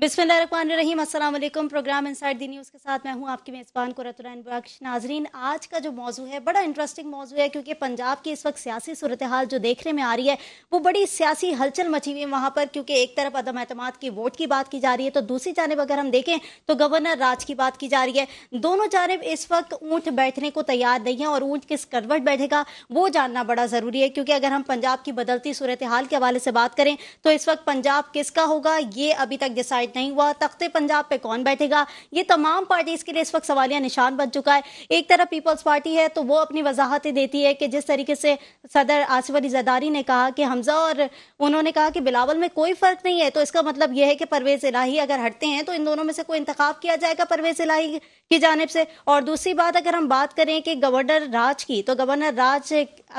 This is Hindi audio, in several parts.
बिस्फिन Aslam program inside the news के साथ मैं हूं आपकी मेज़बान कुरतुरैन बख्श नाजरीन आज का जो मौजू है बड़ा इंटरेस्टिंग मौजू है क्योंकि पंजाब की इस वक्त सियासी सूरत हाल जो देखने में आ रही है वो बड़ी सियासी हलचल मची हुई है वहाँ पर क्योंकि एक तरफ अदम अहतमाद की वोट की बात की जा रही है तो दूसरी जानब अगर हम देखें तो गवर्नर राज की बात की जा रही है दोनों जानब इस वक्त ऊँट बैठने को तैयार नहीं है और ऊँट किस करवट बैठेगा वो जानना बड़ा ज़रूरी है क्योंकि अगर हम पंजाब की बदलती सूरत हाल के हवाले से बात करें तो इस वक्त पंजाब किसका होगा ये अभी तक डिसाइड डिसाइड नहीं हुआ तख्ते पंजाब पे कौन बैठेगा ये तमाम पार्टीज के लिए इस वक्त सवालिया निशान बन चुका है एक तरफ पीपल्स पार्टी है तो वो अपनी वजाहतें देती है कि जिस तरीके से सदर आसिफ अली जदारी ने कहा कि हमजा और उन्होंने कहा कि बिलावल में कोई फर्क नहीं है तो इसका मतलब यह है कि परवेज इलाही अगर हटते हैं तो इन दोनों में से कोई इंतखा किया जाएगा परवेज इलाही की जानब से और दूसरी बात अगर हम बात करें कि गवर्नर राज की तो गवर्नर राज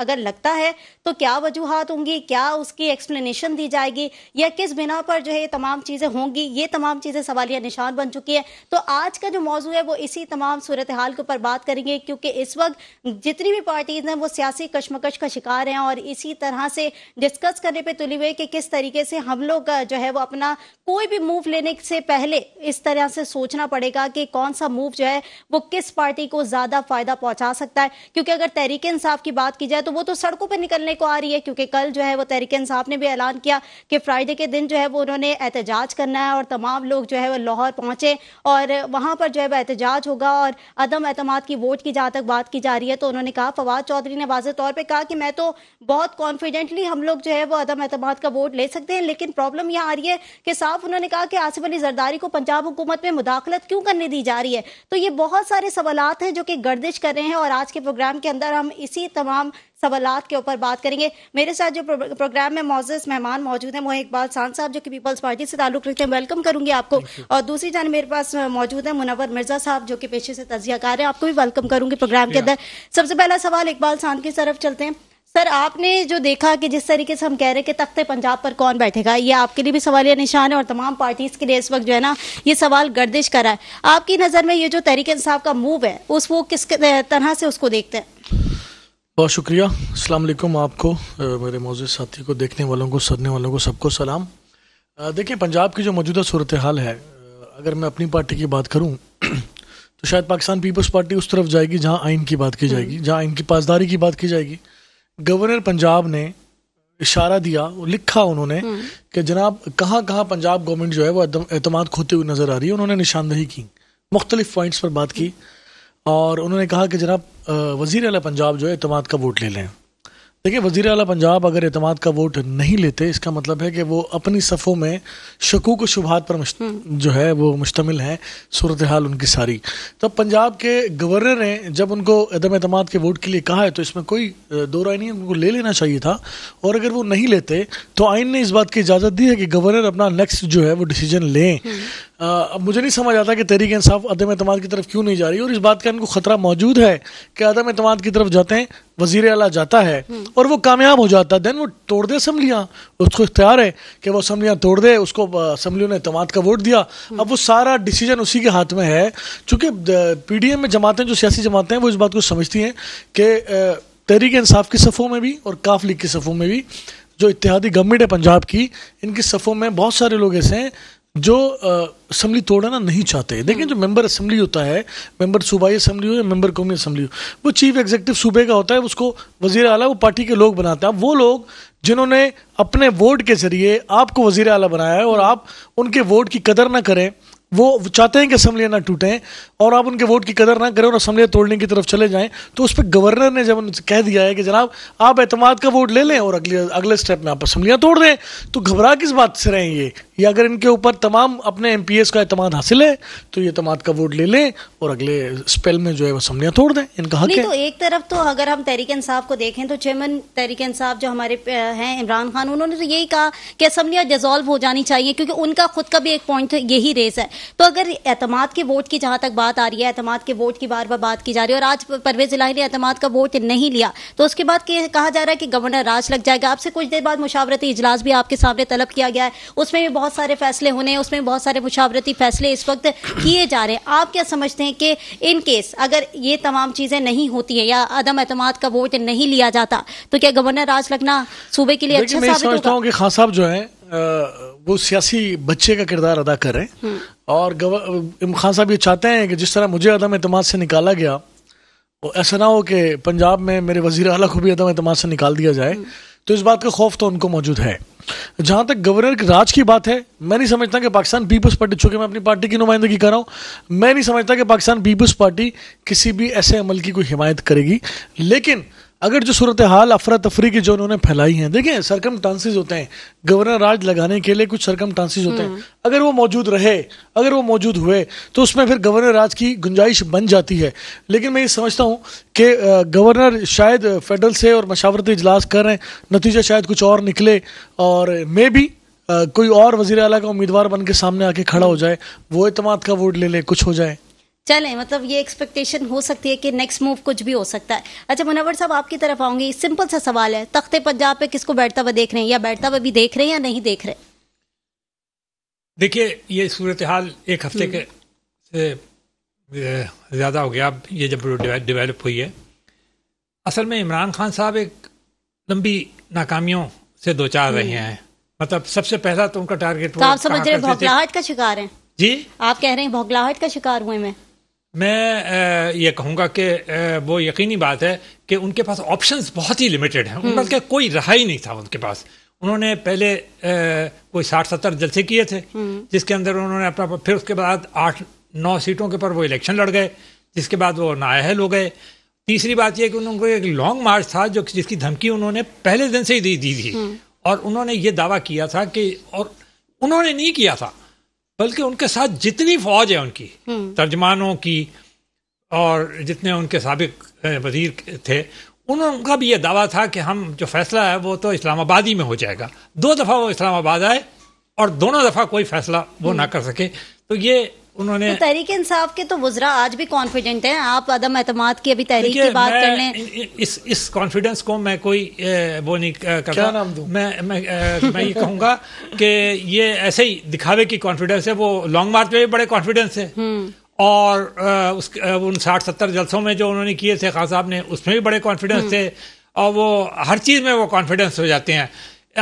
अगर लगता है तो क्या वजूहत होंगी क्या उसकी एक्सप्लेनेशन दी जाएगी या किस बिना पर जो है तमाम चीज़ें होंगी ये तमाम चीज़ें सवालिया निशान बन चुकी है तो आज का जो मौजू है वो इसी तमाम सूरत हाल के ऊपर बात करेंगे क्योंकि इस वक्त जितनी भी पार्टीज़ हैं वो सियासी कशमकश का शिकार हैं और इसी तरह से डिस्कस करने पर तुली हुए कि किस तरीके से हम लोग जो है वो अपना कोई भी मूव लेने से पहले इस तरह से सोचना पड़ेगा कि कौन सा मूव जो है वो किस पार्टी को ज्यादा फायदा पहुंचा सकता है क्योंकि अगर तहरीक इंसाफ की बात की जाए तो वो तो सड़कों पर निकलने को आ रही है क्योंकि कल जो है वो तहरीक इंसाफ ने भी ऐलान किया कि फ्राइडे के दिन जो है वो उन्होंने एहतजाज करना है और तमाम लोग जो है वो लाहौर पहुंचे और वहां पर जो है वह एहतजाज होगा और अदम एतम की वोट की जहां तक बात की जा रही है तो उन्होंने कहा फवाद चौधरी ने वाजे तौर पर कहा कि मैं तो बहुत कॉन्फिडेंटली हम लोग जो है वो अदम एतम का वोट ले सकते हैं लेकिन प्रॉब्लम यह आ रही है कि साफ उन्होंने कहा कि आसिफ अली जरदारी को पंजाब हुकूमत में मुदाखलत क्यों करने दी जा रही है तो ये बहुत सारे सवाल हैं जो कि गर्दिश कर रहे हैं और आज के प्रोग्राम के अंदर हम इसी तमाम सवालत के ऊपर बात करेंगे मेरे साथ जो प्रोग्राम में मौजूद मेहमान मौजूद हैं मोहे इकबाल सान साहब जो कि पीपल्स पार्टी से ताल्लुक रखते हैं वेलकम करूंगी आपको और दूसरी जान मेरे पास मौजूद है मुनवर मिर्जा साहब जो कि पेशे से तजिया कार हैं आपको भी वेलकम करूंगी प्रोग्राम के अंदर सबसे पहला सवाल इकबाल सान की तरफ चलते हैं सर आपने जो देखा कि जिस तरीके से हम कह रहे हैं कि तख्ते पंजाब पर कौन बैठेगा ये आपके लिए भी सवालिया निशान है और तमाम पार्टीज के लिए इस वक्त जो है ना ये सवाल गर्दिश करा है आपकी नज़र में ये जो तहरीक इंसाफ का मूव है उस वो किस तरह से उसको देखते हैं बहुत शुक्रिया असलम आपको मेरे मौजूद साथी को देखने वालों को सुनने वालों को सबको सलाम देखिए पंजाब की जो मौजूदा सूरत हाल है अगर मैं अपनी पार्टी की बात करूँ तो शायद पाकिस्तान पीपल्स पार्टी उस तरफ जाएगी जहाँ आइन की बात की जाएगी जहाँ आइन की पासदारी की बात की जाएगी गवर्नर पंजाब ने इशारा दिया लिखा उन्होंने हम्म। कि जनाब कहाँ कहाँ पंजाब गवर्नमेंट जो है वो अहतमाद खोते हुए नज़र आ रही है उन्होंने निशानदही की मुख्तलिफ पॉइंट्स पर बात की और उन्होंने कहा कि जनाब वजीर अला पंजाब जो है अहतमाद का वोट ले लें देखिए वजीर अला पंजाब अगर अतमाद का वोट नहीं लेते इसका मतलब है कि वो अपनी सफ़ों में शकूक शुभात पर हम्म। जो है वो मुश्तमिल है सूरत हाल उनकी सारी तब पंजाब के गवर्नर ने जब उनको अदम अतमाद के वोट के लिए कहा है तो इसमें कोई दो राय नहीं उनको ले लेना चाहिए था और अगर वो नहीं लेते तो आइन ने इस बात की इजाज़त दी है कि गवर्नर अपना नेक्स्ट जो है वो डिसीजन लें हम्म। आ, मुझे नहीं समझ आता कि तहरीक इंसाफ अदम अतम की तरफ क्यों नहीं जा रही और इस बात का इनको खतरा मौजूद है कि अदम अतम की तरफ जाते हैं वजीर अला जाता है हम्म। और वो कामयाब हो जाता है देन वो तोड़ दे असम्बलियाँ उसको इख्तियार है कि वो असम्बलियाँ तोड़ दे उसको असम्बलियों ने अतमाद का वोट दिया हम्म। अब वो सारा डिसीजन उसी के हाथ में है चूँकि पी डी एम में जमातें जो सियासी जमातें हैं वो इस बात को समझती हैं कि तहरीक इंसाफ की सफ़ों में भी और काफ लीग की सफ़ों में भी जो इतिहादी गवर्नमेंट है पंजाब की इनकी सफ़ों में बहुत सारे लोग ऐसे हैं जो असम्बली तोड़ना नहीं चाहते देखें जो मेंबर असम्बली होता है मेंबर सूबाई असम्बली हो या मेंबर कौमी असम्बली हो वो चीफ एग्जीक्यूटिव सूबे का होता है उसको वजीर अला वो पार्टी के लोग बनाते हैं वो लोग जिन्होंने अपने वोट के जरिए आपको वजीर अला बनाया है और आप उनके वोट की कदर ना करें वो चाहते हैं कि असम्बलियाँ ना टूटें और आप उनके वोट की कदर ना करें और असम्बलियाँ तोड़ने की तरफ चले जाएं तो उस पर गवर्नर ने जब उनसे कह दिया है कि जनाब आप एतमाद का वोट ले लें और अगले अगले स्टेप में आप असम्बलियाँ तोड़ दें तो घबरा किस बात से रहें ये या अगर इनके ऊपर तमाम अपने एम का अतमाद हासिल है तो ये अतमाद का वोट ले लें और अगले स्पेल में जो है वो समनिया तोड़ दें इनका हक है तो एक तरफ तो अगर हम तहरीक इंसाफ को देखें तो चेयरमैन तहरीक इंसाफ जो हमारे हैं इमरान खान उन्होंने तो यही कहा कि असम्बलियाँ डिजोल्व हो जानी चाहिए क्योंकि उनका खुद का भी एक पॉइंट यही रेस है तो अगर अतमाद के वोट की जहाँ तक बात आ रही है अतमाद के वोट की बार बार बात की जा रही है और आज परवेज इलाही ने अतमाद का वोट नहीं लिया तो उसके बाद कहा जा रहा है कि गवर्नर राज लग जाएगा आपसे कुछ देर बाद मुशावरती इजलास भी आपके सामने तलब किया गया है उसमें भी बहुत बहुत सारे फैसले होने हैं उसमें बहुत सारे मुशावरती फैसले इस वक्त किए जा रहे हैं आप क्या समझते हैं कि इन केस अगर ये तमाम चीज़ें नहीं होती है या अदम एतम का वोट नहीं लिया जाता तो क्या गवर्नर राज लखना सूबे के लिए अच्छा मैं समझता हूँ कि खान साहब जो है वो सियासी बच्चे का किरदार अदा कर रहे हैं हम्म। और खान साहब ये चाहते हैं कि जिस तरह मुझे अदम अतम से निकाला गया वो ऐसा ना हो कि पंजाब में मेरे वजीर अला को भी अदम अतम से निकाल दिया जाए हम्म। तो इस बात का खौफ तो उनको मौजूद है जहां तक गवर्नर राज की बात है मैं नहीं समझता कि पाकिस्तान पीपल्स पार्टी चूंकि मैं अपनी पार्टी की नुमाइंदगी कर रहा हूं मैं नहीं समझता कि पाकिस्तान पीपल्स पार्टी किसी भी ऐसे अमल की कोई हिमायत करेगी लेकिन अगर जो सूरत हाल अफरा तफरी की जो उन्होंने फैलाई है देखें सरकम टांसिस होते हैं गवर्नर राज लगाने के लिए कुछ सरकम टांसिस होते हैं हम्म। अगर वो मौजूद रहे अगर वो मौजूद हुए तो उसमें फिर गवर्नर राज की गुंजाइश बन जाती है लेकिन मैं ये समझता हूँ कि गवर्नर शायद फेडरल से और मशावरती इजलास कर रहे हैं नतीजा शायद कुछ और निकले और मे भी कोई और वजीर अला का उम्मीदवार बन के सामने आके खड़ा हो जाए वो अतमाद का वोट ले ले कुछ हो जाए चले मतलब ये एक्सपेक्टेशन हो सकती है कि नेक्स्ट मूव कुछ भी हो सकता है अच्छा मुनवर साहब आपकी तरफ आऊंगी सिंपल सा सवाल है तख्ते पंजाब पे किसको बैठता हुआ देख रहे हैं या बैठता हुआ भी देख रहे हैं या नहीं देख रहे देखिए ये सूरत हाल एक हफ्ते हम्म। के से ज़्यादा हो गया ये जब डेवलप हुई है असल में इमरान खान साहब एक लंबी नाकामियों से दो चार रहे हम्म। हैं मतलब सबसे पहला तो उनका टारगेट तो आप समझ रहे हैं का शिकार है जी आप कह रहे हैं भोगलाहट का शिकार हुए मैं मैं ये कहूँगा कि वो यकीनी बात है कि उनके पास ऑप्शंस बहुत ही लिमिटेड हैं उनके हम्म। पास कोई रहा ही नहीं था उनके पास उन्होंने पहले कोई साठ सत्तर जलसे किए थे हम्म। जिसके अंदर उन्होंने अपना फिर उसके बाद आठ नौ सीटों के पर वो इलेक्शन लड़ गए जिसके बाद वो नाअहल हो गए तीसरी बात यह कि उनको एक लॉन्ग मार्च था जो जिसकी धमकी उन्होंने पहले दिन से ही दी दी थी हम्म। और उन्होंने ये दावा किया था कि और उन्होंने नहीं किया था बल्कि उनके साथ जितनी फौज है उनकी हम्म। तर्जमानों की और जितने उनके सबक वजीर थे उनका भी यह दावा था कि हम जो फैसला है वो तो इस्लामाबाद ही में हो जाएगा दो दफ़ा वो इस्लामाबाद आए और दोनों दफ़ा कोई फैसला वो ना हम्म। कर सके तो ये उन्होंने तो तहरीक इंसाफ के तो वजरा आज भी कॉन्फिडेंट हैं आप अदम एतम की अभी तहरीक की बात कर लें इस इस कॉन्फिडेंस को मैं कोई वो नहीं करता क्या नाम दूं? मैं मैं आ, मैं ये कहूँगा कि ये ऐसे ही दिखावे की कॉन्फिडेंस है वो लॉन्ग मार्च में भी बड़े कॉन्फिडेंस है हम्म। और आ, उस आ, उन साठ सत्तर जलसों में जो उन्होंने किए थे खान साहब ने उसमें भी बड़े कॉन्फिडेंस हम्म। थे और वो हर चीज़ में वो कॉन्फिडेंस हो जाते हैं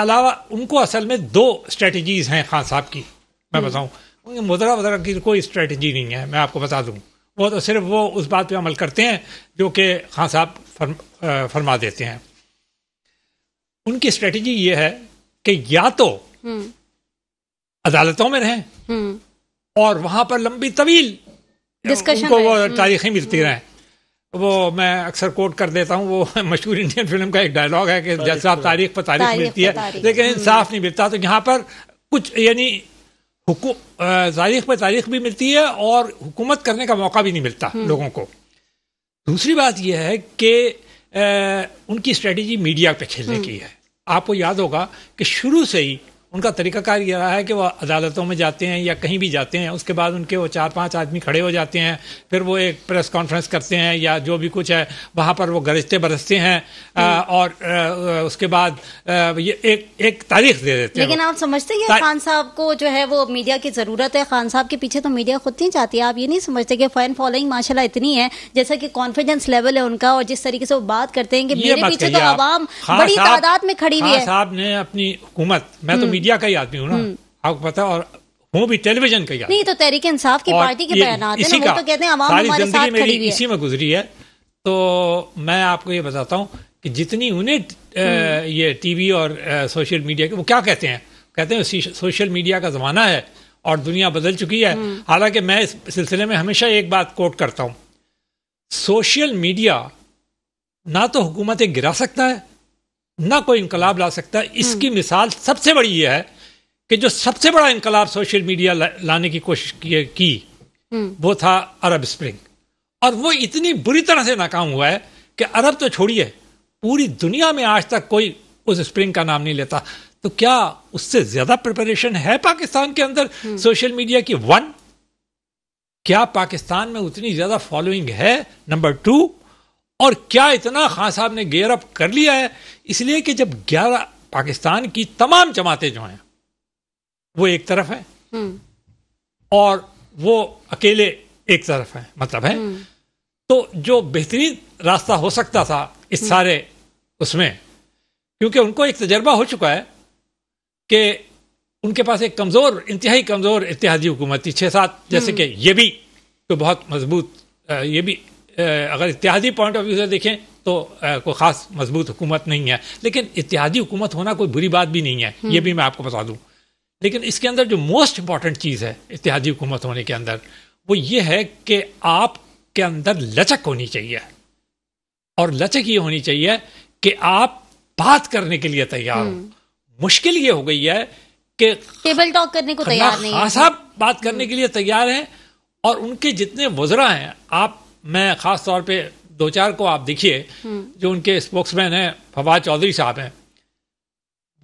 अलावा उनको असल में दो स्ट्रेटजीज हैं खान साहब की मैं हम्म। बताऊँ मुद्रा वगैरह की कोई स्ट्रेटजी नहीं है मैं आपको बता दूँ वो तो सिर्फ वो उस बात पे अमल करते हैं जो कि खान साहब फर्म, फरमा देते हैं उनकी स्ट्रेटजी ये है कि या तो हम्म। अदालतों में रहें हम्म। और वहां पर लंबी तवील डिस्कशन उनको वो हम्म। तारीखें मिलती रहें वो मैं अक्सर कोट कर देता हूँ वो मशहूर इंडियन फिल्म का एक डायलॉग है कि जैसा तारीख पर तारीख मिलती है लेकिन इंसाफ नहीं मिलता तो यहाँ पर कुछ यानी तारीख पर तारीख भी मिलती है और हुकूमत करने का मौका भी नहीं मिलता हम्म। लोगों को दूसरी बात यह है कि उनकी स्ट्रेटेजी मीडिया पे खेलने हम्म। की है आपको याद होगा कि शुरू से ही उनका तरीकाकार यह रहा है कि वो अदालतों में जाते हैं या कहीं भी जाते हैं उसके बाद उनके वो चार पांच आदमी खड़े हो जाते हैं फिर वो एक प्रेस कॉन्फ्रेंस करते हैं या जो भी कुछ है वहाँ पर वो गरजते बरसते हैं आ, और आ, उसके बाद आ, ये एक एक तारीख दे देते हैं लेकिन आप समझते हैं खान साहब को जो है वो मीडिया की ज़रूरत है खान साहब के पीछे तो मीडिया खुद नहीं जाती है आप ये नहीं समझते कि फ़ैन फॉलोइंग माशाला इतनी है जैसा कि कॉन्फिडेंस लेवल है उनका और जिस तरीके से वो बात करते हैं कि मेरे पीछे तो आवाम बड़ी तादाद में खड़ी हुई है साहब ने अपनी हुकूमत मैं तो हम्म। मीडिया मीडिया का ही आदमी हूँ ना हम्म। आपको पता और हूँ भी टेलीविजन का ही नहीं तो तहरीक इंसाफ की पार्टी के इसी का तो सारी जिंदगी मेरी इसी में गुजरी है तो मैं आपको ये बताता हूँ कि जितनी उन्हें हम्म। ये टीवी और सोशल मीडिया के वो क्या कहते हैं कहते हैं सोशल मीडिया का ज़माना है और दुनिया बदल चुकी है हम्म। हालांकि मैं इस सिलसिले में हमेशा एक बात कोट करता हूं सोशल मीडिया ना तो हुकूमतें गिरा सकता है ना कोई इनकलाब ला सकता इसकी हम्म। मिसाल सबसे बड़ी यह है कि जो सबसे बड़ा इनकलाब सोशल मीडिया ला, लाने की कोशिश की, की हम्म। वो था अरब स्प्रिंग और वो इतनी बुरी तरह से नाकाम हुआ है कि अरब तो छोड़िए पूरी दुनिया में आज तक कोई उस स्प्रिंग का नाम नहीं लेता तो क्या उससे ज्यादा प्रिपरेशन है पाकिस्तान के अंदर हम्म। सोशल मीडिया की वन क्या पाकिस्तान में उतनी ज्यादा फॉलोइंग है नंबर टू और क्या इतना खान साहब ने गेयर अप कर लिया है इसलिए कि जब ग्यारह पाकिस्तान की तमाम जमातें जो हैं वो एक तरफ है हम्म। और वो अकेले एक तरफ है मतलब है हम्म। तो जो बेहतरीन रास्ता हो सकता था इस हम्म। सारे उसमें क्योंकि उनको एक तजर्बा हो चुका है कि उनके पास एक कमज़ोर इंतहाई कमज़ोर इतिहादी हुकूमत थी छः सात जैसे कि ये भी तो बहुत मजबूत ये भी अगर इतिहादी पॉइंट ऑफ व्यू से देखें तो कोई ख़ास मजबूत हुकूमत नहीं है लेकिन इतिहादी हुकूमत होना कोई बुरी बात भी नहीं है हम्म। ये भी मैं आपको बता दूं लेकिन इसके अंदर जो मोस्ट इंपॉर्टेंट चीज़ है इतिहादी हुकूमत होने के अंदर वो ये है कि आप के अंदर लचक होनी चाहिए और लचक ये होनी चाहिए कि आप बात करने के लिए तैयार हो हम्म। मुश्किल ये हो गई है कि टेबल टॉक करने को तैयार नहीं साहब बात हम्म। करने के लिए तैयार है और उनके जितने वजरा हैं आप मैं खास तौर पे दो चार को आप देखिए हम्म। जो उनके स्पोक्समैन हैं फवाद चौधरी साहब हैं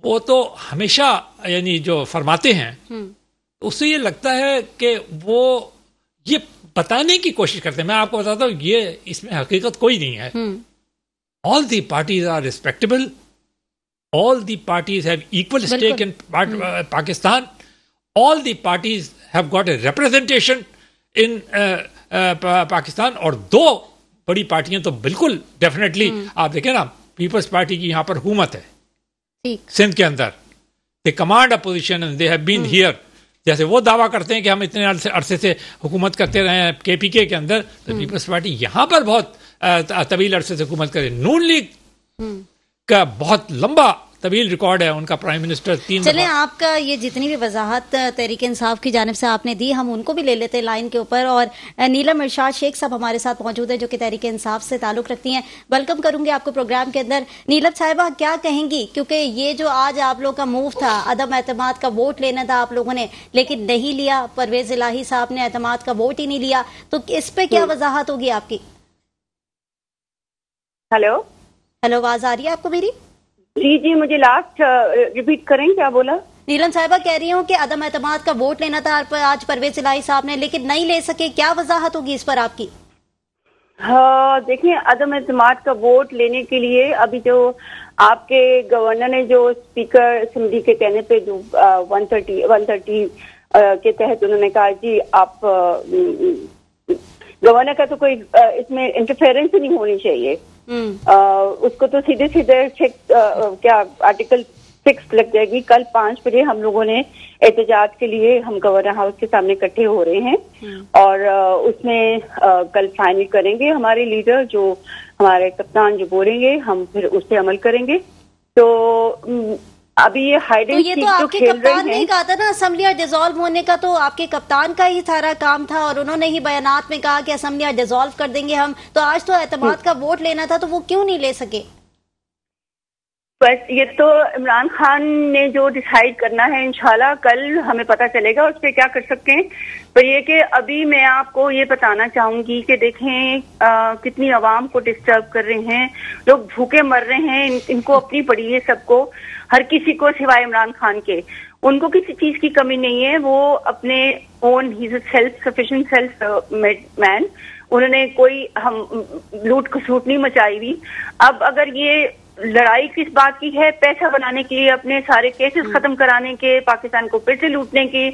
वो तो हमेशा यानी जो फरमाते हैं हम्म। तो उससे ये लगता है कि वो ये बताने की कोशिश करते हैं मैं आपको बताता हूँ ये इसमें हकीकत कोई नहीं है all the parties are respectable all the parties have equal stake in Pakistan all the parties have got a representation in Pakistan और दो बड़ी पार्टियां तो बिल्कुल डेफिनेटली हम्म। आप देखें ना पीपल्स पार्टी की यहां पर हुमत है सिंध के अंदर they command opposition they have been here जैसे वो दावा करते हैं कि हम इतने अरसे अरसे से हुकूमत करते रहे हैं के पी के अंदर तो पीपल्स हम्म। पार्टी यहां पर बहुत तवील अरसे से हुकूमत करे नून लीग हम्म। का बहुत लंबा तवील रिकॉर्ड है उनका प्राइम मिनिस्टर तीन चले आपका ये जितनी भी वजाहत तहरीक इंसाफ की जानब से आपने दी हम उनको भी ले लेते हैं लाइन के ऊपर और नीलम इरशाद शेख साहब हमारे साथ मौजूद है जो कि तहरीक इंसाफ से ताल्लुक रखती हैं वेलकम करूंगी आपको प्रोग्राम के अंदर नीलम साहिबा क्या कहेंगी क्योंकि ये जो आज आप लोग का मूव था अदम एतम का वोट लेना था आप लोगों ने लेकिन नहीं लिया परवेज इलाही साहब ने एतम का वोट ही नहीं लिया तो इस पे क्या तो- वजाहत होगी आपकी हेलो हेलो आवाज आ रही है आपको मेरी जी जी मुझे लास्ट रिपीट uh, करें क्या बोला नीलम साहिबा कह रही हूँ कि अदम एतम का वोट लेना था आज परवेज सिलाई साहब ने लेकिन नहीं ले सके क्या वजाहत होगी इस पर आपकी हाँ देखिए अदम एतम का वोट लेने के लिए अभी जो आपके गवर्नर ने जो स्पीकर समझी के कहने पे जो वन थर्टी वन थर्टी के तहत उन्होंने कहा जी आप गवर्नर uh, mm, mm, का तो कोई uh, इसमें इंटरफेरेंस नहीं होनी चाहिए आ, हम्म। उसको तो सीधे सीधे चेक क्या आर्टिकल सिक्स लग जाएगी कल पांच बजे हम लोगों ने एहतजाज के लिए हम गवर्नर हाउस के सामने इकट्ठे हो रहे हैं हम्म। और उसमें कल फाइनल करेंगे हमारे लीडर जो हमारे कप्तान जो बोलेंगे हम फिर उस पर अमल करेंगे तो हम्म, अब ये हाइडेंट तो ये तो आपके तो कप्तान ने कहा था ना असम्बली और डिजोल्व होने का तो आपके कप्तान का ही सारा काम था और उन्होंने ही बयानात में कहा कि असम्बली और डिजोल्व कर देंगे हम तो आज तो एतम हम्म। का वोट लेना था तो वो क्यों नहीं ले सके बस ये तो इमरान खान ने जो डिसाइड करना है इंशाल्लाह कल हमें पता चलेगा उस पर क्या कर सकते हैं पर यह कि अभी मैं आपको ये बताना चाहूंगी कि देखें आ, कितनी आवाम को डिस्टर्ब कर रहे हैं लोग भूखे मर रहे हैं इन, इनको अपनी पड़ी है सबको हर किसी को सिवाय इमरान खान के उनको किसी चीज की कमी नहीं है वो अपने ओन ही सेल्फ सफिशिएंट सेल्फ मैन उन्होंने कोई हम लूट खसूट नहीं मचाई हुई अब अगर ये लड़ाई किस बात की है पैसा बनाने के लिए अपने सारे केसेस हम्म। खत्म कराने के पाकिस्तान को फिर से लूटने के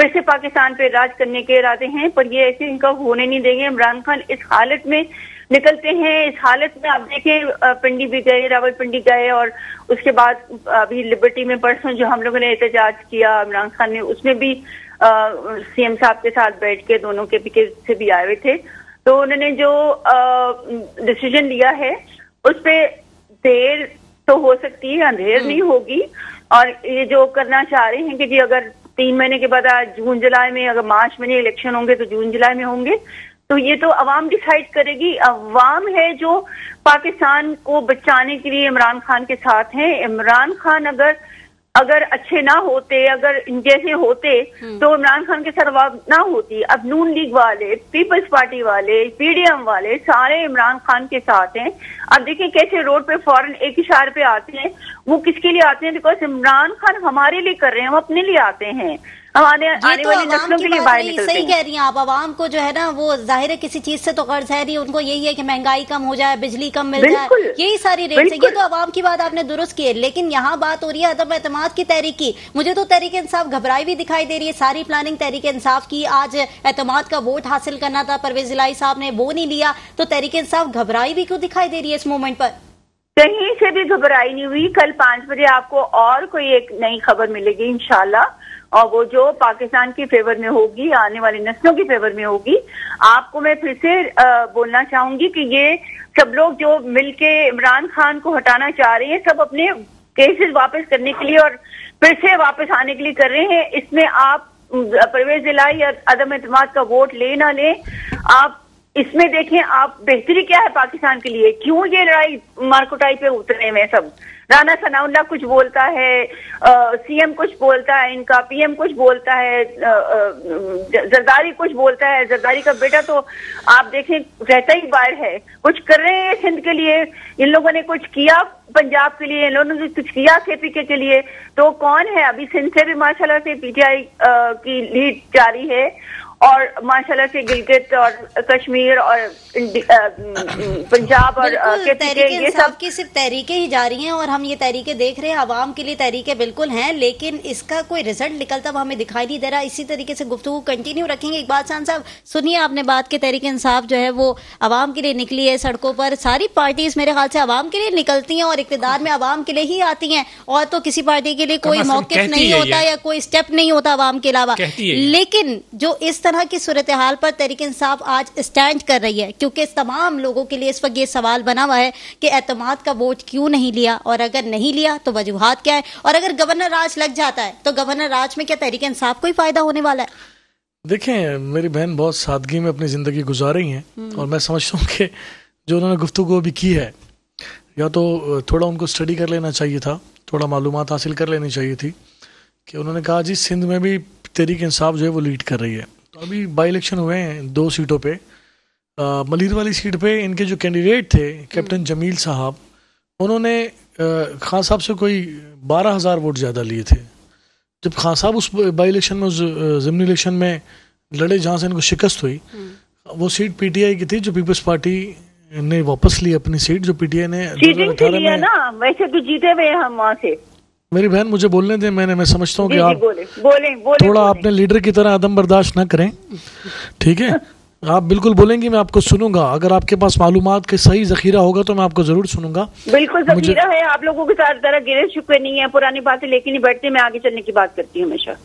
फिर से पाकिस्तान पे राज करने के इरादे हैं पर ये ऐसे इनका होने नहीं देंगे इमरान खान इस हालत में निकलते हैं इस हालत में आप देखें पिंडी भी गए रावल पिंडी गए और उसके बाद अभी लिबर्टी में परसों जो हम लोगों ने एहतजाज किया इमरान खान ने उसमें भी सीएम साहब के साथ बैठ के दोनों के पीके से भी आए हुए थे तो उन्होंने जो डिसीजन लिया है उस पर देर तो हो सकती है अंधेर हम्म। नहीं होगी और ये जो करना चाह रहे हैं कि जी अगर तीन महीने के बाद आज जून जुलाई में अगर मार्च में नहीं इलेक्शन होंगे तो जून जुलाई में होंगे तो ये तो अवाम डिसाइड करेगी अवाम है जो पाकिस्तान को बचाने के लिए इमरान खान के साथ हैं इमरान खान अगर अगर अच्छे ना होते अगर जैसे होते हम्म। तो इमरान खान के सरवाब ना होती अब नून लीग वाले पीपल्स पार्टी वाले पीडीएम वाले सारे इमरान खान के साथ हैं अब देखिए कैसे रोड पे फौरन एक इशार पे आते हैं वो किसके लिए आते हैं बिकॉज इमरान खान हमारे लिए कर रहे हैं वो अपने लिए आते हैं तो सही कह रही हैं आप आवाम को जो है ना वो जाहिर है किसी चीज से तो कर्ज है नहीं उनको यही है कि महंगाई कम हो जाए बिजली कम मिल जाए यही सारी रेट ये तो आवाम की बात आपने दुरुस्त की है लेकिन यहाँ बात हो रही है अदम एतम की तहरीक की मुझे तो तहरीक इंसाफ घबराई भी दिखाई दे रही है सारी प्लानिंग तहरीक इंसाफ की आज एतम का वोट हासिल करना था परवेज इलाई साहब ने वो नहीं लिया तो तहरीक इंसाफ घबराई भी क्यों दिखाई दे रही है इस मूवमेंट पर कहीं से भी घबराई नहीं हुई कल पांच बजे आपको और कोई एक नई खबर मिलेगी इंशाल्लाह और वो जो पाकिस्तान की फेवर में होगी आने वाली नस्लों की फेवर में होगी आपको मैं फिर से बोलना चाहूंगी कि ये सब लोग जो मिलके इमरान खान को हटाना चाह रहे हैं सब अपने केसेस वापस करने के लिए और फिर से वापस आने के लिए कर रहे हैं इसमें आप परवेज दिलाई या अदम अतमाद का वोट ले ना ले आप इसमें देखें आप बेहतरी क्या है पाकिस्तान के लिए क्यों ये लड़ाई मारकुटाई पे उतरे में सब राना सनाउल्ला कुछ बोलता है सीएम कुछ बोलता है इनका पीएम कुछ बोलता है जरदारी कुछ बोलता है जरदारी का बेटा तो आप देखें रहता ही बाहर है कुछ कर रहे हैं सिंध के लिए इन लोगों ने कुछ किया पंजाब के लिए इन लोगों ने कुछ किया केपीके के लिए तो कौन है अभी सिंध से भी माशाला से पीटीआई की लीड जारी है और माशाल्लाह से गिलगित और कश्मीर और पंजाब और ये सब की सिर्फ तहरीके ही जा रही हैं और हम ये तहरीके देख रहे हैं आवाम के लिए तहरीके बिल्कुल हैं लेकिन इसका कोई रिजल्ट निकलता हमें दिखाई नहीं दे रहा इसी तरीके से गुफ्तु कंटिन्यू रखेंगे बात शान साहब सुनिए आपने बात के तहरीके इंसाफ जो है वो आवाम के लिए निकली है सड़कों पर सारी पार्टीज मेरे ख्याल से आवाम के लिए निकलती हैं और इकतदार में आवाम के लिए ही आती हैं और तो किसी पार्टी के लिए कोई मौके नहीं होता या कोई स्टेप नहीं होता आवाम के अलावा लेकिन जो इस तरह तरह की सूरत हाल पर तहरीक इंसाफ आज स्टैंड कर रही है क्योंकि तमाम लोगों के लिए इस वक्त ये सवाल बना हुआ है कि एतमाद का वोट क्यों नहीं लिया और अगर नहीं लिया तो वजूहत क्या है और अगर गवर्नर राज लग जाता है तो गवर्नर राज में क्या तहरीक इंसाफ को ही फायदा होने वाला है देखें मेरी बहन बहुत सादगी में अपनी ज़िंदगी गुजार रही हैं हम्म। और मैं समझता हूँ कि जो उन्होंने गुफ्तु भी की है या तो थोड़ा उनको स्टडी कर लेना चाहिए था थोड़ा मालूम हासिल कर लेनी चाहिए थी कि उन्होंने कहा जी सिंध में भी तहरीक इंसाफ जो है वो लीड कर रही है तो अभी बाई इलेक्शन हुए हैं दो सीटों पे मलिर वाली सीट पे इनके जो कैंडिडेट थे कैप्टन हम्म। जमील साहब उन्होंने खान साहब से कोई बारह हज़ार वोट ज़्यादा लिए थे जब खान साहब उस बाई इलेक्शन में उस ज़मनी इलेक्शन में लड़े जहाँ से इनको शिकस्त हुई हम्म। वो सीट पीटीआई की थी जो पीपल्स पार्टी ने वापस ली अपनी सीट जो पीटीआई ने दो हजार अठारह में ना वैसे तो जीते हुए हम वहाँ से मेरी बहन मुझे बोलने दें मैंने मैं समझता हूँ कि आप बोले, बोले, बोले, थोड़ा आपने लीडर की तरह आदम बर्दाश्त ना करें ठीक है आप बिल्कुल बोलेंगी मैं आपको सुनूंगा अगर आपके पास मालूम का सही जखीरा होगा तो मैं आपको जरूर सुनूंगा बिल्कुल मुझे... है आप लोगों के साथ जरा गिरे शुक्र नहीं है पुरानी बातें लेके नहीं बैठते मैं आगे चलने की बात करती हूँ हमेशा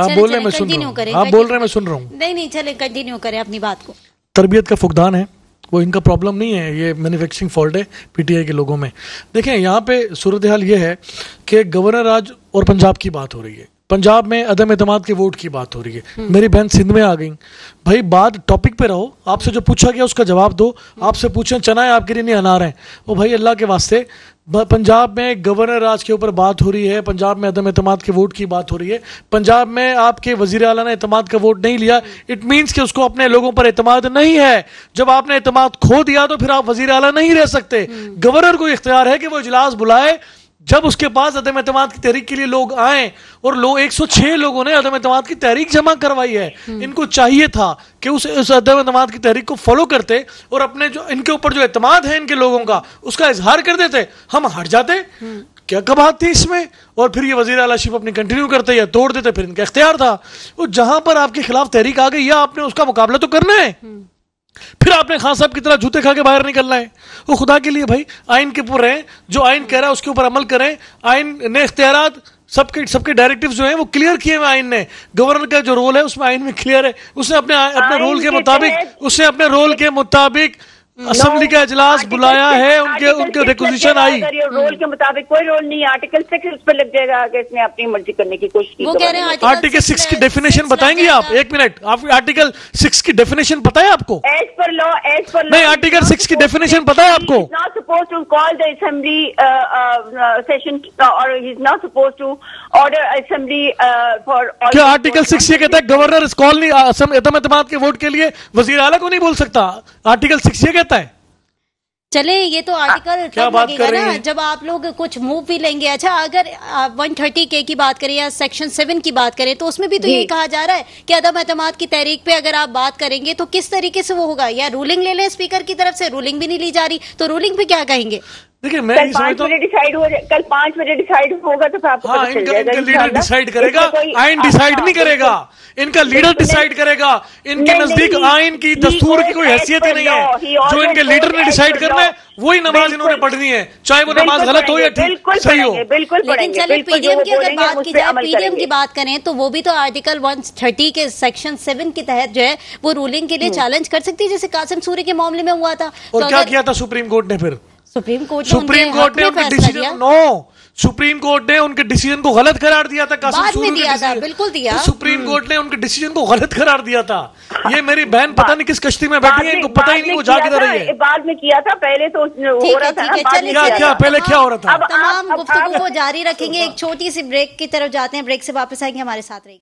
आप बोल रहे मैं सुन रहा हूँ आप बोल रहे मैं सुन रहा हूँ नहीं नहीं चले कंटिन्यू करें अपनी बात को तरबियत का फुकदान है वो इनका प्रॉब्लम नहीं है ये मैन्युफैक्चरिंग फॉल्ट है पीटीआई के लोगों में देखें यहाँ पे सूरत हाल ये है कि गवर्नर राज और पंजाब की बात हो रही है पंजाब में अदम अतमाद के वोट की बात हो रही है हम्म। मेरी बहन सिंध में आ गई भाई बात टॉपिक पे रहो आपसे जो पूछा गया उसका जवाब दो हम्म। आपसे पूछें चना है आपके लिए नहीं अनार है वो भाई अल्लाह के वास्ते पंजाब में गवर्नर राज के ऊपर बात हो रही है पंजाब में अदम अतमाद के वोट की बात हो रही है पंजाब में आपके वजीर अला ने अतमाद का वोट नहीं लिया इट मीन्स कि उसको अपने लोगों पर एतम नहीं है जब आपने अतमाद खो दिया तो फिर आप वजीर अला नहीं रह सकते हम्म। गवर्नर को इख्तियार है कि वो इजलास बुलाए जब उसके पास अदम अतमाद की तहरीक के लिए लोग आए और लोग 106 लोगों ने अदम अतमाद की तहरीक जमा करवाई है हम्म। इनको चाहिए था कि उस उस अदम अतमाद की तहरीक को फॉलो करते और अपने जो इनके ऊपर जो अतमाद है इनके लोगों का उसका इजहार कर देते हम हट जाते हम्म। क्या कबात थी इसमें और फिर ये वजीर अला शिप अपनी कंटिन्यू करते या तोड़ देते फिर इनका इख्तियार था वो जहां पर आपके खिलाफ तहरीक आ गई या आपने उसका मुकाबला तो करना है हम्म। फिर आपने खान साहब की तरह जूते खा के बाहर निकलना है वो खुदा के लिए भाई आइन के पूरे हैं जो आइन कह रहा है उसके ऊपर अमल करें आइन ने इख्तियार सबके सबके डायरेक्टिव जो है वो क्लियर किए हुए आइन ने गवर्नर का जो रोल है उसमें आइन में क्लियर है उसने अपने अपने रोल के मुताबिक उसने अपने रोल के मुताबिक असम्बली का इजलास बुलाया है उनके उनके रिक्वेजिशन आई रोल के मुताबिक कोई रोल नहीं आर्टिकल सिक्स उस पर लग जाएगा अगर इसने अपनी मर्जी करने की कोशिश की वो कह रहे हैं आर्टिकल सिक्स की डेफिनेशन बताएंगे आप एक मिनट आप आर्टिकल सिक्स की डेफिनेशन पता है आपको as per law as per नहीं आर्टिकल सिक्स की डेफिनेशन पता है आपको not suppose to call the assembly session और he is not suppose to order assembly for क्या आर्टिकल सिक्स ये कहता है गवर्नर इस कॉल नहीं uh, असम एतम के वोट के लिए वजीर आला को नहीं बोल सकता आर्टिकल सिक्स ये कहता रहता है चले ये तो आर्टिकल क्या बात कर रही जब आप लोग कुछ मूव भी लेंगे अच्छा अगर वन थर्टी के की बात करें या सेक्शन सेवन की बात करें तो उसमें भी तो ये कहा जा रहा है कि अदम एतम की तहरीक पे अगर आप बात करेंगे तो किस तरीके से वो होगा या रूलिंग ले लें स्पीकर की तरफ से रूलिंग भी नहीं ली जा रही तो रूलिंग पे क्या कहेंगे देखिए मैं ये समझता हूँ डिसाइड हो जाए कल पाँच बजे डिसाइड होगा तो आपको हाँ, इनका, इनका लीडर डिसाइड करेगा आइन डिसाइड अच्छा नहीं करेगा इनका लीडर डिसाइड करेगा इनके नजदीक आइन की दस्तूर की कोई हैसियत ही नहीं है जो इनके लीडर ने डिसाइड करना है वही नमाज इन्होंने पढ़नी है चाहे वो नमाज गलत हो या ठीक सही हो बिल्कुल लेकिन चलिए पीडीएम की अगर बात की जाए पीडीएम की बात करें तो वो भी तो आर्टिकल वन थर्टी के सेक्शन सेवन के तहत जो है वो रूलिंग के लिए चैलेंज हम्म। कर सकती है जैसे कासिम सूरी के मामले में हुआ था और तो क्या किया था सुप्रीम कोर्ट ने फिर सुप्रीम कोर्ट सुप्रीम कोर्ट ने उनके डिसीजन नो सुप्रीम कोर्ट ने उनके डिसीजन को गलत करार दिया था कासिम में दिया था बिल्कुल दिया तो सुप्रीम हम्म। कोर्ट ने उनके डिसीजन को गलत करार दिया था ये मेरी बहन पता नहीं किस कश्ती में बैठी है इनको पता ही नहीं वो जाके रही है बाद में किया था पहले तो हो रहा था क्या क्या पहले क्या हो रहा था तमाम गुफ्तगू को जारी रखेंगे एक छोटी सी ब्रेक की तरफ जाते हैं ब्रेक से वापस आएंगे हमारे साथ रहेगी